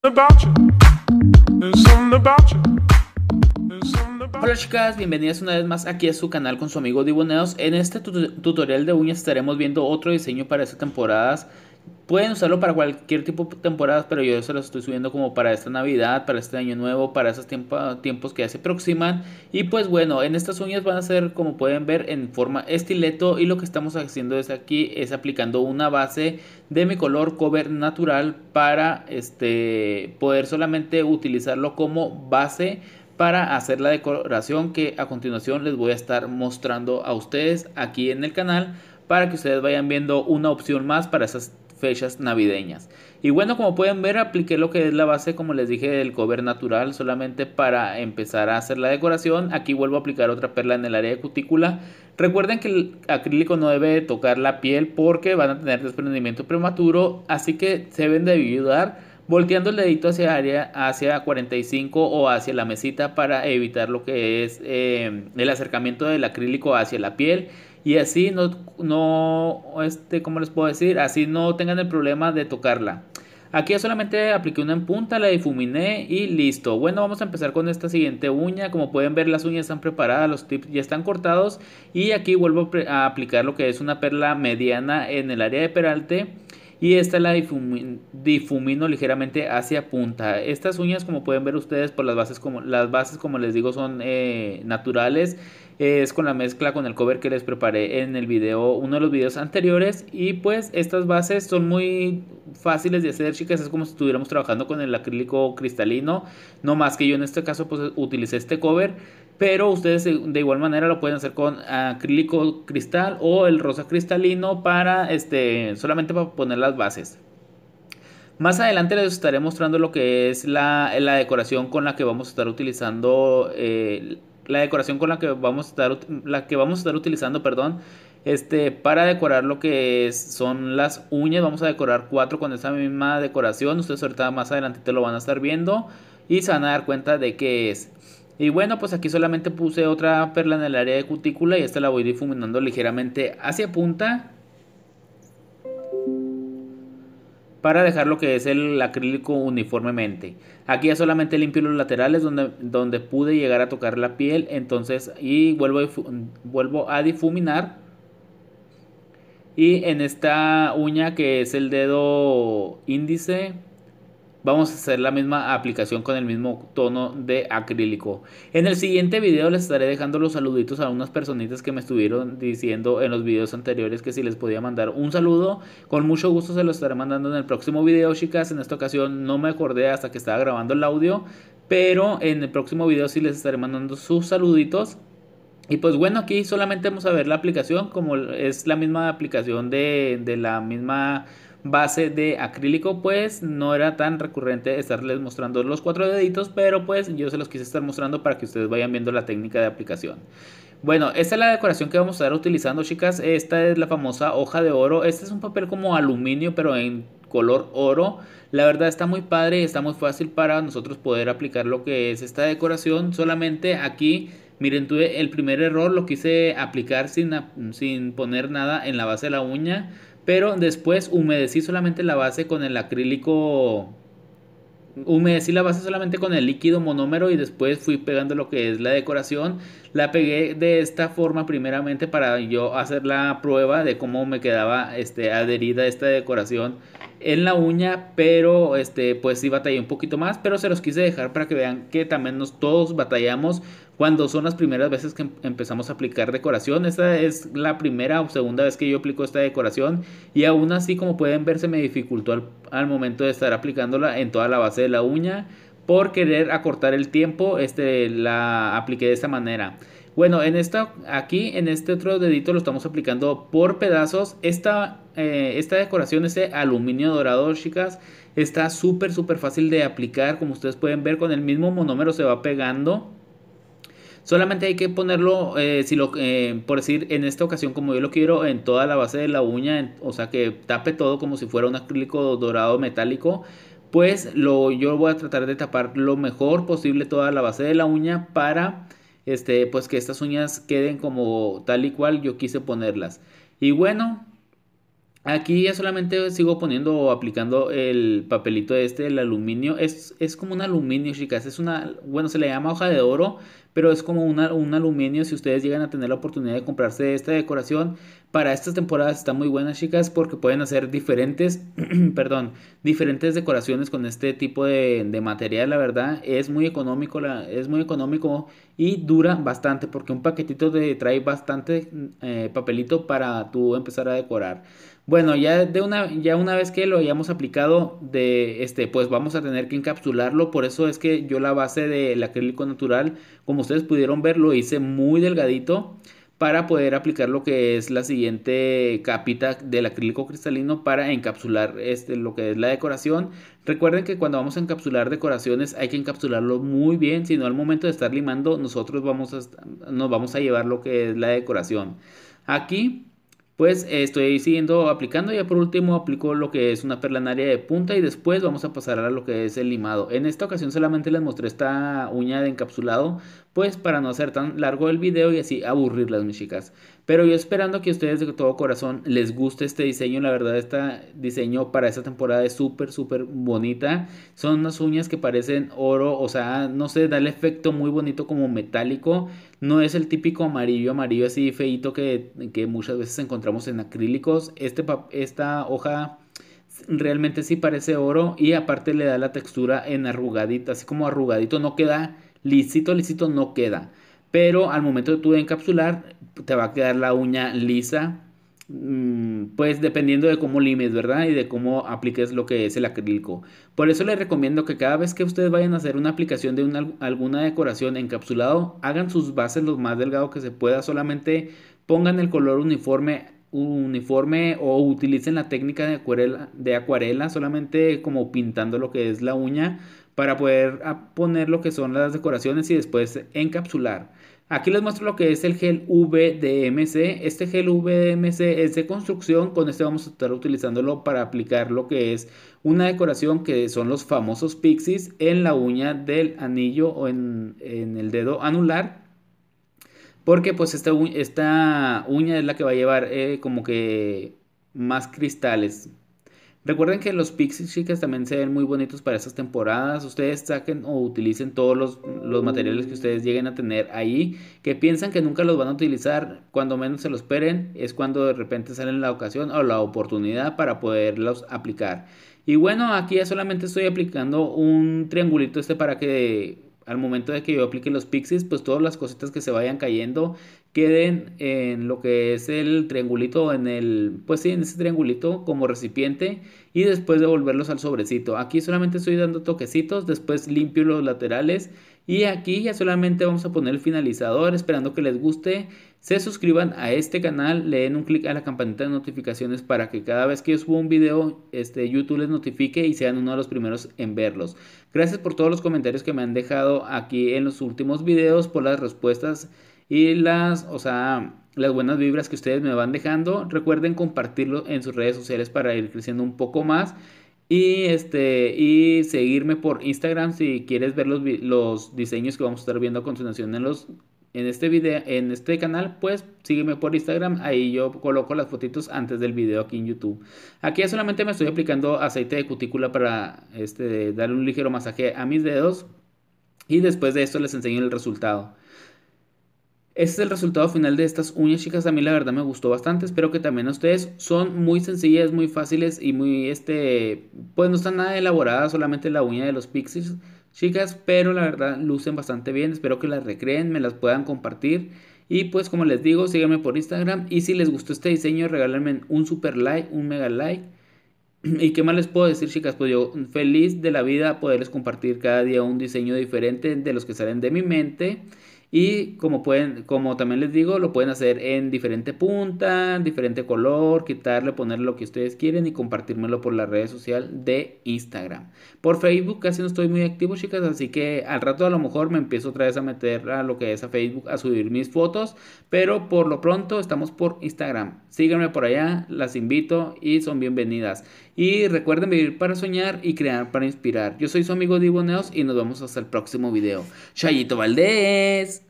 Hola chicas, bienvenidas una vez más aquí a su canal con su amigo Diboneos. En este tutorial de uñas estaremos viendo otro diseño para estas temporadas Pueden usarlo para cualquier tipo de temporadas, pero yo se lo estoy subiendo como para esta Navidad, para este año nuevo, para esos tiempos que ya se aproximan. Y pues bueno, en estas uñas van a ser como pueden ver en forma estileto y lo que estamos haciendo es aquí es aplicando una base de mi color cover natural para este poder solamente utilizarlo como base para hacer la decoración que a continuación les voy a estar mostrando a ustedes aquí en el canal para que ustedes vayan viendo una opción más para esas fechas navideñas. Y bueno, como pueden ver, apliqué lo que es la base, como les dije, del cover natural solamente para empezar a hacer la decoración. Aquí vuelvo a aplicar otra perla en el área de cutícula. Recuerden que el acrílico no debe tocar la piel porque van a tener desprendimiento prematuro, así que se deben de ayudar volteando el dedito hacia área hacia 45 o hacia la mesita para evitar lo que es eh, el acercamiento del acrílico hacia la piel y así no, no este, ¿cómo les puedo decir? Así no tengan el problema de tocarla. Aquí solamente apliqué una en punta, la difuminé y listo. Bueno, vamos a empezar con esta siguiente uña. Como pueden ver, las uñas están preparadas, los tips ya están cortados. Y aquí vuelvo a aplicar lo que es una perla mediana en el área de peralte. Y esta la difumino, ligeramente hacia punta. Estas uñas, como pueden ver ustedes, por las bases, como, las bases, como les digo, son eh, naturales es con la mezcla con el cover que les preparé en el video, uno de los videos anteriores. Y pues estas bases son muy fáciles de hacer, chicas. Es como si estuviéramos trabajando con el acrílico cristalino. No más que yo en este caso pues utilicé este cover. Pero ustedes eh, de igual manera lo pueden hacer con acrílico cristal o el rosa cristalino para este solamente para poner las bases. Más adelante les estaré mostrando lo que es la, decoración con la que vamos a estar utilizando eh, la decoración con la que vamos a estar, la que vamos a estar utilizando, perdón, este, para decorar lo que son las uñas, vamos a decorar cuatro con esa misma decoración, ustedes ahorita más adelante te lo van a estar viendo y se van a dar cuenta de qué es. Y bueno, pues aquí solamente puse otra perla en el área de cutícula y esta la voy difuminando ligeramente hacia punta para dejar lo que es el acrílico uniformemente. Aquí ya solamente limpio los laterales donde, donde pude llegar a tocar la piel, entonces y vuelvo vuelvo a difuminar. Y en esta uña que es el dedo índice, vamos a hacer la misma aplicación con el mismo tono de acrílico. En el siguiente video les estaré dejando los saluditos a unas personitas que me estuvieron diciendo en los videos anteriores que si les podía mandar un saludo. Con mucho gusto se los estaré mandando en el próximo video, chicas. En esta ocasión no me acordé hasta que estaba grabando el audio, pero en el próximo video sí les estaré mandando sus saluditos. Y pues bueno, aquí solamente vamos a ver la aplicación, como es la misma aplicación de, de la misma base de acrílico, pues no era tan recurrente estarles mostrando los cuatro deditos, pero pues yo se los quise estar mostrando para que ustedes vayan viendo la técnica de aplicación. Bueno, esta es la decoración que vamos a estar utilizando, chicas. Esta es la famosa hoja de oro. Este es un papel como aluminio, pero en color oro. La verdad está muy padre y está muy fácil para nosotros poder aplicar lo que es esta decoración. Solamente aquí, miren, tuve el primer error, lo quise aplicar sin, sin poner nada en la base de la uña. Pero después humedecí solamente la base con el acrílico. Humedecí la base solamente con el líquido monómero y después fui pegando lo que es la decoración. La pegué de esta forma primeramente para yo hacer la prueba de cómo me quedaba este, adherida esta decoración en la uña, pero este, pues sí batallé un poquito más, pero se los quise dejar para que vean que también nos todos batallamos cuando son las primeras veces que em-, empezamos a aplicar decoración. Esta es la primera o segunda vez que yo aplico esta decoración y aún así como pueden ver se me dificultó al, momento de estar aplicándola en toda la base de la uña por querer acortar el tiempo este, la apliqué de esta manera. Bueno, en esta, aquí en este otro dedito lo estamos aplicando por pedazos. Esta, eh, esta decoración, este aluminio dorado, chicas, está súper, súper fácil de aplicar. Como ustedes pueden ver, con el mismo monómero se va pegando. Solamente hay que ponerlo, eh, si lo, eh, por decir, en esta ocasión como yo lo quiero, en toda la base de la uña, o sea que tape todo como si fuera un acrílico dorado metálico, pues lo, yo voy a tratar de tapar lo mejor posible toda la base de la uña para este, pues que estas uñas queden como tal y cual yo quise ponerlas. Y bueno, Aquí ya solamente sigo poniendo o aplicando el papelito este, el aluminio. Es, es, como un aluminio, chicas. Es una, bueno, se le llama hoja de oro, pero es como una, un aluminio. Si ustedes llegan a tener la oportunidad de comprarse esta decoración, para estas temporadas está muy buena, chicas, porque pueden hacer diferentes, perdón, diferentes decoraciones con este tipo de, material. La verdad, es muy económico, es muy económico y dura bastante, porque un paquetito te trae bastante eh, papelito para tú empezar a decorar. Bueno, ya de una, ya una vez que lo hayamos aplicado, de este, pues vamos a tener que encapsularlo. Por eso es que yo la base del acrílico natural, como ustedes pudieron ver, lo hice muy delgadito para poder aplicar lo que es la siguiente capita del acrílico cristalino para encapsular este, lo que es la decoración. Recuerden que cuando vamos a encapsular decoraciones hay que encapsularlo muy bien, si no al momento de estar limando nosotros vamos a, nos vamos a llevar lo que es la decoración. Aquí pues eh, estoy siguiendo aplicando. Ya por último aplico lo que es una perla perlanaria de punta y después vamos a pasar a lo que es el limado. En esta ocasión solamente les mostré esta uña de encapsulado, pues para no hacer tan largo el video y así aburrirlas mis chicas. Pero yo esperando que a ustedes de todo corazón les guste este diseño. La verdad, este diseño para esta temporada es súper, súper bonita. Son unas uñas que parecen oro. O sea, no sé, da el efecto muy bonito como metálico. No es el típico amarillo, amarillo así feito que, muchas veces encontramos en acrílicos. Este, esta hoja realmente sí parece oro. Y aparte le da la textura en arrugadita, así como arrugadito. No queda lisito, lisito, no queda pero al momento de tú encapsular te va a quedar la uña lisa, mm, pues dependiendo de cómo limes, ¿verdad? Y de cómo apliques lo que es el acrílico. Por eso les recomiendo que cada vez que ustedes vayan a hacer una aplicación de alguna decoración encapsulado, hagan sus bases lo más delgado que se pueda, solamente pongan el color uniforme uniforme o utilicen la técnica de acuarela, de acuarela solamente como pintando lo que es la uña para poder poner lo que son las decoraciones y después encapsular. Aquí les muestro lo que es el gel VDMC. Este gel VDMC es de construcción, con este vamos a estar utilizándolo para aplicar lo que es una decoración que son los famosos pixies en la uña del anillo o en, el dedo anular. Porque pues esta, uña, uña es la que va a llevar eh, como que más cristales, Recuerden que los Pixies chicas también se ven muy bonitos para estas temporadas. Ustedes saquen o utilicen todos los, los, materiales que ustedes lleguen a tener ahí. Que piensan que nunca los van a utilizar. Cuando menos se los esperen. Es cuando de repente salen la ocasión o la oportunidad para poderlos aplicar. Y bueno, aquí ya solamente estoy aplicando un triangulito este para que al momento de que yo aplique los pixies, pues todas las cositas que se vayan cayendo queden en lo que es el triangulito, en el, pues sí, en ese triangulito como recipiente y después devolverlos al sobrecito. Aquí solamente estoy dando toquecitos, después limpio los laterales y aquí ya solamente vamos a poner el finalizador, esperando que les guste. Se suscriban a este canal, le den un clic a la campanita de notificaciones para que cada vez que yo suba un video, este, YouTube les notifique y sean uno de los primeros en verlos. Gracias por todos los comentarios que me han dejado aquí en los últimos videos, por las respuestas y las, o sea, las buenas vibras que ustedes me van dejando. Recuerden compartirlo en sus redes sociales para ir creciendo un poco más. Y, este, y seguirme por Instagram si quieres ver los, diseños que vamos a estar viendo a continuación en, los, en, este en este canal, pues sígueme por Instagram. Ahí yo coloco las fotitos antes del video aquí en YouTube. Aquí solamente me estoy aplicando aceite de cutícula para este, darle un ligero masaje a mis dedos. Y después de esto les enseño el resultado. Este es el resultado final de estas uñas, chicas. A mí la verdad me gustó bastante. Espero que también a ustedes. Son muy sencillas, muy fáciles y muy, este, pues no están nada elaboradas, solamente la uña de los pixies, chicas. Pero la verdad lucen bastante bien. Espero que las recreen, me las puedan compartir. Y pues como les digo, síganme por Instagram. Y si les gustó este diseño, regálenme un super like, un mega like. ¿Y qué más les puedo decir, chicas? Pues yo feliz de la vida poderles compartir cada día un diseño diferente de los que salen de mi mente. Y como, pueden, como también les digo, lo pueden hacer en diferente punta, diferente color, quitarle, ponerle lo que ustedes quieren y compartírmelo por la red social de Instagram. Por Facebook casi no estoy muy activo, chicas, así que al rato a lo mejor me empiezo otra vez a meter a lo que es a Facebook, a subir mis fotos, pero por lo pronto estamos por Instagram. Síganme por allá, las invito y son bienvenidas. Y recuerden vivir para soñar y crear para inspirar. Yo soy su amigo Divo y nos vemos hasta el próximo video. Chayito Valdés.